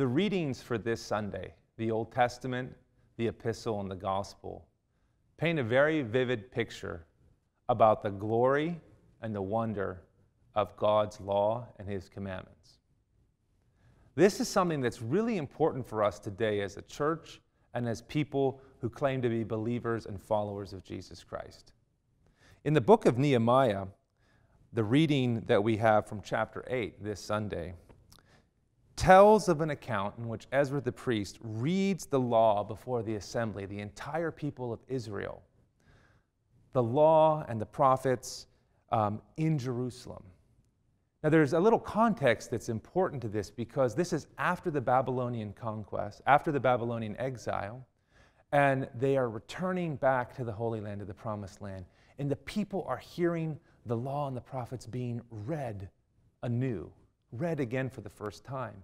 The readings for this Sunday, the Old Testament, the Epistle, and the Gospel, paint a very vivid picture about the glory and the wonder of God's law and His commandments. This is something that's really important for us today as a church and as people who claim to be believers and followers of Jesus Christ. In the book of Nehemiah, the reading that we have from chapter 8 this Sunday, tells of an account in which Ezra the priest reads the law before the assembly, the entire people of Israel, the law and the prophets um, in Jerusalem. Now, there's a little context that's important to this because this is after the Babylonian conquest, after the Babylonian exile, and they are returning back to the Holy Land, to the Promised Land, and the people are hearing the law and the prophets being read anew, read again for the first time.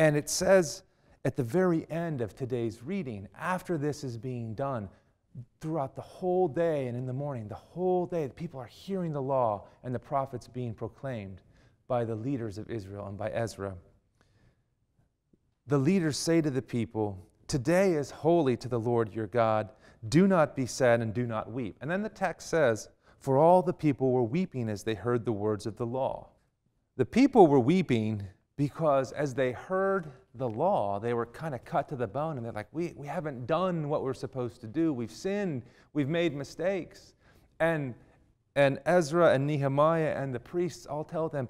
And it says at the very end of today's reading, after this is being done, throughout the whole day and in the morning, the whole day, people are hearing the law and the prophets being proclaimed by the leaders of Israel and by Ezra. The leaders say to the people, Today is holy to the Lord your God. Do not be sad and do not weep. And then the text says, For all the people were weeping as they heard the words of the law. The people were weeping because as they heard the law, they were kind of cut to the bone and they're like, we, we haven't done what we're supposed to do. We've sinned. We've made mistakes. And, and Ezra and Nehemiah and the priests all tell them,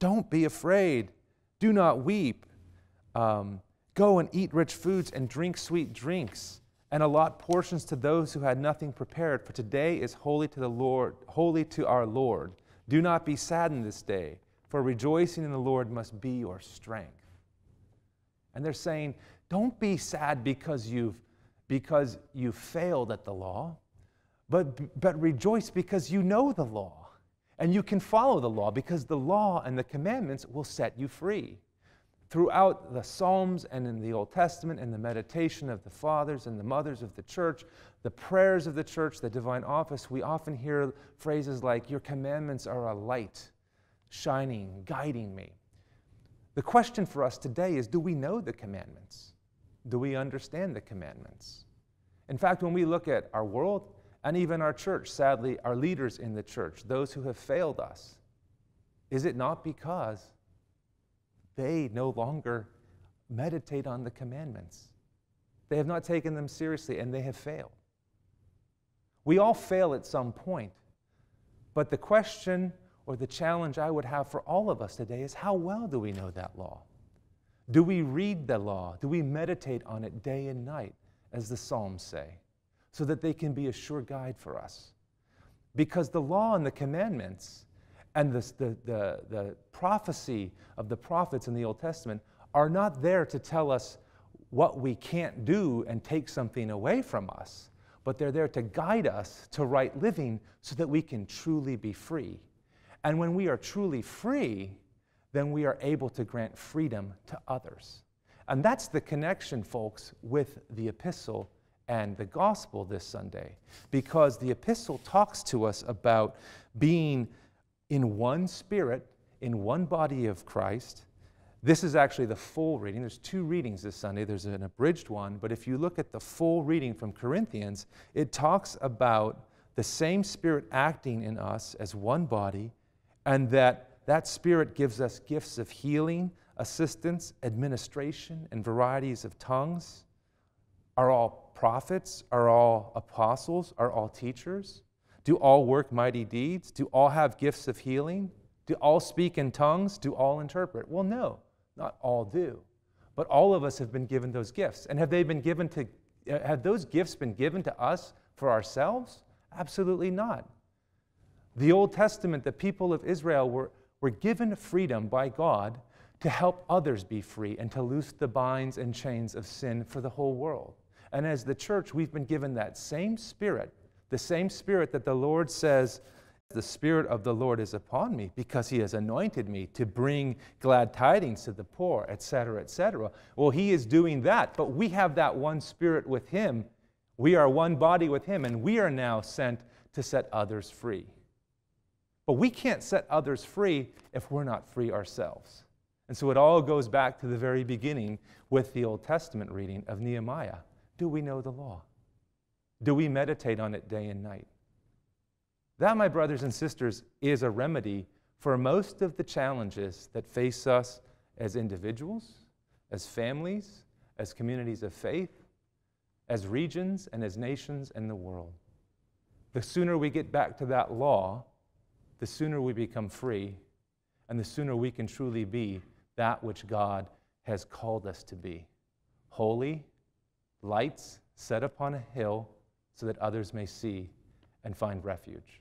don't be afraid. Do not weep. Um, go and eat rich foods and drink sweet drinks and allot portions to those who had nothing prepared for today is holy to the lord holy to our lord do not be saddened this day for rejoicing in the Lord must be your strength. And they're saying, don't be sad because you've, because you failed at the law, but, but rejoice because you know the law and you can follow the law because the law and the commandments will set you free. Throughout the Psalms and in the Old Testament and the meditation of the fathers and the mothers of the church, the prayers of the church, the divine office, we often hear phrases like, Your commandments are a light shining, guiding me. The question for us today is do we know the commandments? Do we understand the commandments? In fact, when we look at our world and even our church, sadly, our leaders in the church, those who have failed us, is it not because they no longer meditate on the commandments? They have not taken them seriously and they have failed. We all fail at some point, but the question or the challenge I would have for all of us today is how well do we know that law? Do we read the law? Do we meditate on it day and night, as the Psalms say, so that they can be a sure guide for us? Because the law and the commandments and the, the, the, the prophecy of the prophets in the Old Testament are not there to tell us what we can't do and take something away from us, but they're there to guide us to right living so that we can truly be free and when we are truly free, then we are able to grant freedom to others. And that's the connection, folks, with the epistle and the gospel this Sunday, because the epistle talks to us about being in one spirit, in one body of Christ. This is actually the full reading. There's two readings this Sunday. There's an abridged one, but if you look at the full reading from Corinthians, it talks about the same spirit acting in us as one body and that that Spirit gives us gifts of healing, assistance, administration, and varieties of tongues. Are all prophets? Are all apostles? Are all teachers? Do all work mighty deeds? Do all have gifts of healing? Do all speak in tongues? Do all interpret? Well, no, not all do. But all of us have been given those gifts. And have they been given to have those gifts been given to us for ourselves? Absolutely not the Old Testament, the people of Israel were, were given freedom by God to help others be free and to loose the binds and chains of sin for the whole world. And as the church, we've been given that same spirit, the same spirit that the Lord says, The Spirit of the Lord is upon me because he has anointed me to bring glad tidings to the poor, etc., etc. Well, he is doing that, but we have that one spirit with him. We are one body with him, and we are now sent to set others free. But we can't set others free if we're not free ourselves. And so it all goes back to the very beginning with the Old Testament reading of Nehemiah. Do we know the law? Do we meditate on it day and night? That, my brothers and sisters, is a remedy for most of the challenges that face us as individuals, as families, as communities of faith, as regions, and as nations and the world. The sooner we get back to that law, the sooner we become free and the sooner we can truly be that which God has called us to be holy, lights set upon a hill so that others may see and find refuge.